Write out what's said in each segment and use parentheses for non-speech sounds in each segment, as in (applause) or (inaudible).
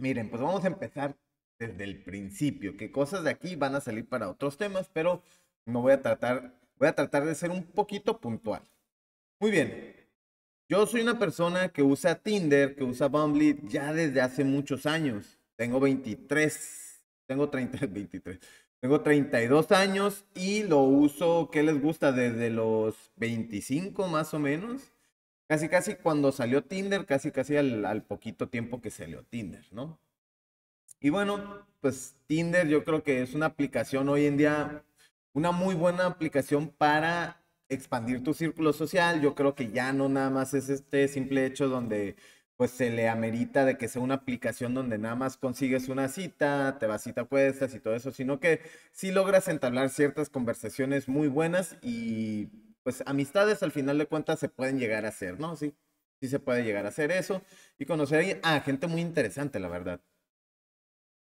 Miren, pues vamos a empezar desde el principio, que cosas de aquí van a salir para otros temas, pero no voy a tratar, voy a tratar de ser un poquito puntual. Muy bien, yo soy una persona que usa Tinder, que usa Bumble ya desde hace muchos años. Tengo 23, tengo 30, 23, (laughs) tengo 32 años y lo uso, ¿qué les gusta? Desde los 25 más o menos. Casi, casi cuando salió Tinder, casi, casi al, poquito tiempo que salió Tinder, ¿no? Y bueno, pues Tinder yo creo que es una aplicación hoy en día, una muy buena aplicación para expandir tu círculo social. Yo creo que ya no nada más es este simple hecho donde pues se le amerita de que sea una aplicación donde nada más consigues una cita, te vas cita puestas y todo eso, sino que sí logras entablar ciertas conversaciones muy buenas y pues amistades al final de cuentas se pueden llegar a hacer, ¿no? Sí, sí se puede llegar a hacer eso y conocer a gente muy interesante, la verdad.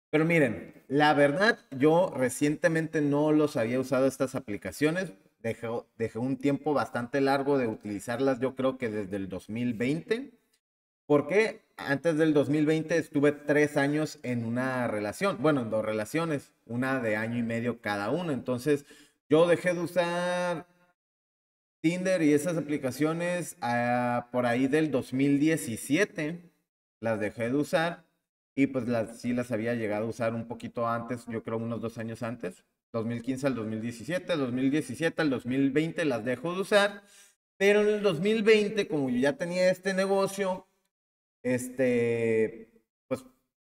Pero miren, la verdad, yo recientemente no los había usado estas aplicaciones. Dejé, un tiempo bastante largo de utilizarlas, yo creo que desde el 2020. Porque antes del 2020 estuve tres años en una relación, bueno, en dos relaciones, una de año y medio cada uno. Entonces, yo dejé de usar Tinder y esas aplicaciones ah, por ahí del 2017 las dejé de usar y pues las, sí las había llegado a usar un poquito antes, yo creo unos dos años antes, 2015 al 2017, 2017 al 2020 las dejo de usar, pero en el 2020 como yo ya tenía este negocio, este, pues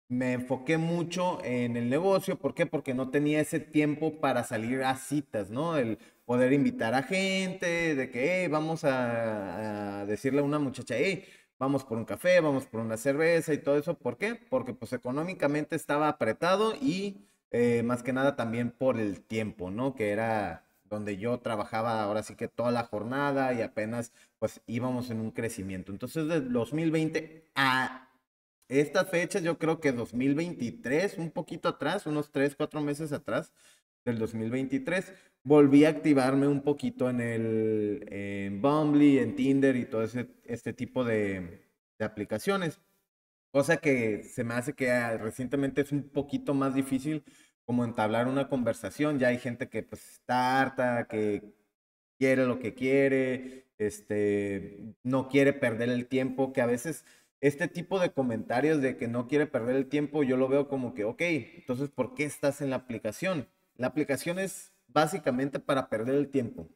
me enfoqué mucho en el negocio, ¿por qué? Porque no tenía ese tiempo para salir a citas, ¿no? El, poder invitar a gente, de que hey, vamos a, decirle a una muchacha, hey, vamos por un café, vamos por una cerveza y todo eso. ¿Por qué? Porque pues económicamente estaba apretado y eh, más que nada también por el tiempo, ¿no? Que era donde yo trabajaba ahora sí que toda la jornada y apenas pues íbamos en un crecimiento. Entonces, de 2020 a estas fechas, yo creo que 2023, un poquito atrás, unos 3, 4 meses atrás, del 2023, volví a activarme un poquito en el en en Tinder y todo ese, este tipo de, aplicaciones. Cosa que se me hace que ah, recientemente es un poquito más difícil como entablar una conversación. Ya hay gente que pues está harta, que quiere lo que quiere, este, no quiere perder el tiempo, que a veces este tipo de comentarios de que no quiere perder el tiempo, yo lo veo como que, ok, entonces, ¿por qué estás en la aplicación? La aplicación es básicamente para perder el tiempo.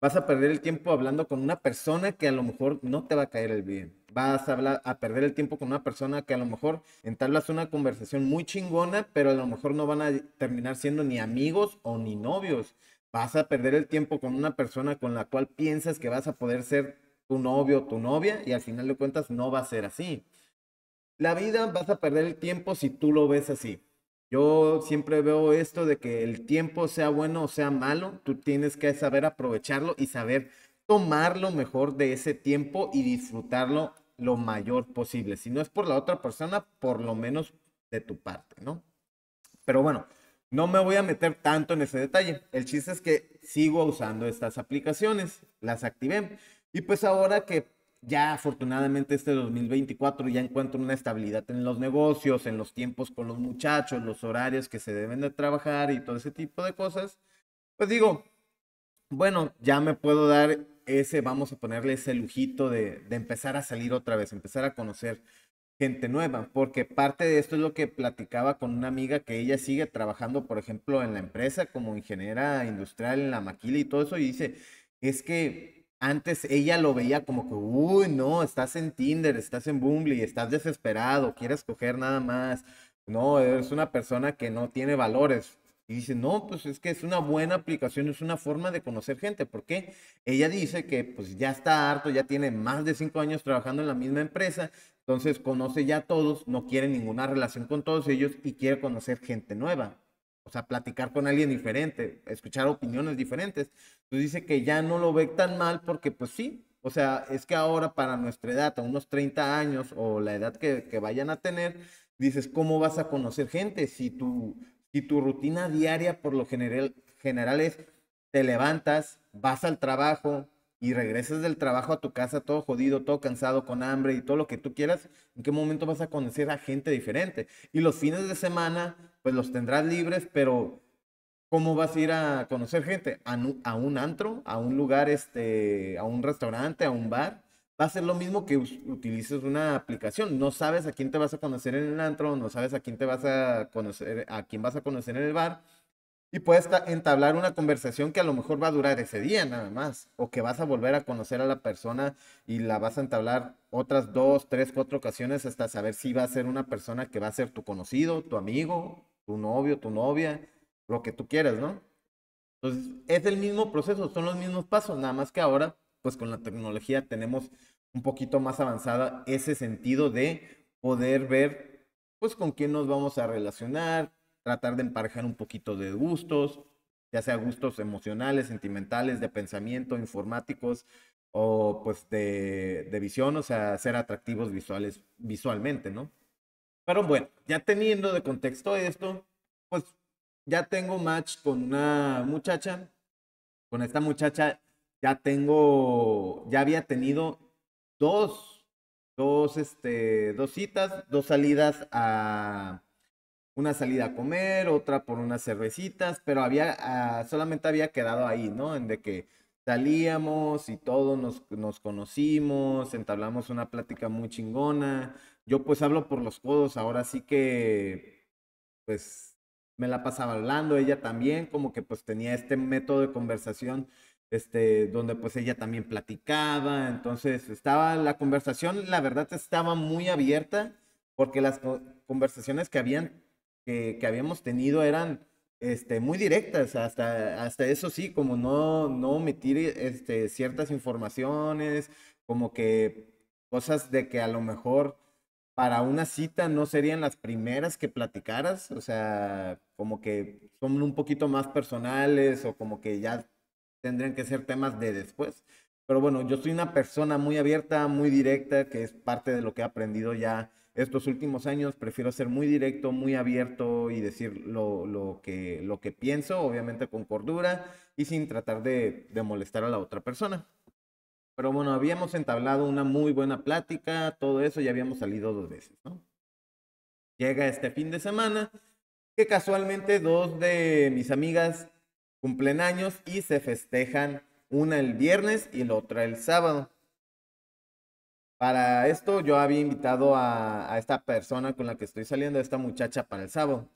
Vas a perder el tiempo hablando con una persona que a lo mejor no te va a caer el bien. Vas a, a perder el tiempo con una persona que a lo mejor entablas una conversación muy chingona, pero a lo mejor no van a terminar siendo ni amigos o ni novios. Vas a perder el tiempo con una persona con la cual piensas que vas a poder ser tu novio o tu novia y al final de cuentas no va a ser así. La vida vas a perder el tiempo si tú lo ves así. Yo siempre veo esto de que el tiempo sea bueno o sea malo, tú tienes que saber aprovecharlo y saber tomar lo mejor de ese tiempo y disfrutarlo lo mayor posible. Si no es por la otra persona, por lo menos de tu parte, ¿no? Pero bueno, no me voy a meter tanto en ese detalle. El chiste es que sigo usando estas aplicaciones, las activé. Y pues ahora que ya afortunadamente este 2024 ya encuentro una estabilidad en los negocios, en los tiempos con los muchachos, los horarios que se deben de trabajar y todo ese tipo de cosas, pues digo, bueno, ya me puedo dar ese, vamos a ponerle ese lujito de, de empezar a salir otra vez, empezar a conocer gente nueva, porque parte de esto es lo que platicaba con una amiga que ella sigue trabajando, por ejemplo, en la empresa como ingeniera industrial en la maquila y todo eso, y dice, es que antes ella lo veía como que, uy, no, estás en Tinder, estás en Bumble, estás desesperado, quieres coger nada más. No, eres una persona que no tiene valores. Y dice, no, pues es que es una buena aplicación, es una forma de conocer gente, ¿Por qué? ella dice que pues ya está harto, ya tiene más de cinco años trabajando en la misma empresa, entonces conoce ya a todos, no quiere ninguna relación con todos ellos y quiere conocer gente nueva o sea, platicar con alguien diferente, escuchar opiniones diferentes. Tú dice que ya no lo ve tan mal porque pues sí, o sea, es que ahora para nuestra edad, a unos 30 años o la edad que, vayan a tener, dices, ¿cómo vas a conocer gente si tu, si tu rutina diaria por lo general, general es, te levantas, vas al trabajo y regresas del trabajo a tu casa todo jodido, todo cansado, con hambre y todo lo que tú quieras, ¿en qué momento vas a conocer a gente diferente? Y los fines de semana pues los tendrás libres, pero ¿cómo vas a ir a conocer gente? A, a un antro, a un lugar, este, a un restaurante, a un bar. Va a ser lo mismo que utilices una aplicación. No sabes a quién te vas a conocer en el antro, no sabes a quién te vas a conocer, a quién vas a conocer en el bar. Y puedes entablar una conversación que a lo mejor va a durar ese día nada más, o que vas a volver a conocer a la persona y la vas a entablar otras dos, tres, cuatro ocasiones hasta saber si va a ser una persona que va a ser tu conocido, tu amigo tu novio, tu novia, lo que tú quieras, ¿no? Entonces, es el mismo proceso, son los mismos pasos, nada más que ahora, pues con la tecnología tenemos un poquito más avanzada ese sentido de poder ver, pues con quién nos vamos a relacionar, tratar de emparejar un poquito de gustos, ya sea gustos emocionales, sentimentales, de pensamiento, informáticos o pues de, de visión, o sea, ser atractivos visuales, visualmente, ¿no? Pero bueno, ya teniendo de contexto esto, pues ya tengo match con una muchacha. Con esta muchacha ya tengo, ya había tenido dos, dos, este, dos citas, dos salidas a una salida a comer, otra por unas cervecitas, pero había, ah, solamente había quedado ahí, ¿no? En de que salíamos y todos nos, nos conocimos, entablamos una plática muy chingona, yo pues hablo por los codos, ahora sí que pues me la pasaba hablando, ella también, como que pues tenía este método de conversación, este, donde pues ella también platicaba, entonces estaba la conversación, la verdad estaba muy abierta, porque las conversaciones que habían, que, habíamos tenido eran este, muy directas, hasta, hasta eso sí, como no, no omitir este, ciertas informaciones, como que cosas de que a lo mejor para una cita no serían las primeras que platicaras, o sea, como que son un poquito más personales o como que ya tendrían que ser temas de después. Pero bueno, yo soy una persona muy abierta, muy directa, que es parte de lo que he aprendido ya estos últimos años. Prefiero ser muy directo, muy abierto y decir lo, que, lo que pienso, obviamente con cordura y sin tratar de molestar a la otra persona. Pero bueno, habíamos entablado una muy buena plática, todo eso, y habíamos salido dos veces, Llega este fin de semana, que casualmente dos de mis amigas cumplen años y se festejan una el viernes y la otra el sábado. Para esto yo había invitado a, a esta persona con la que estoy saliendo, a esta muchacha para el sábado.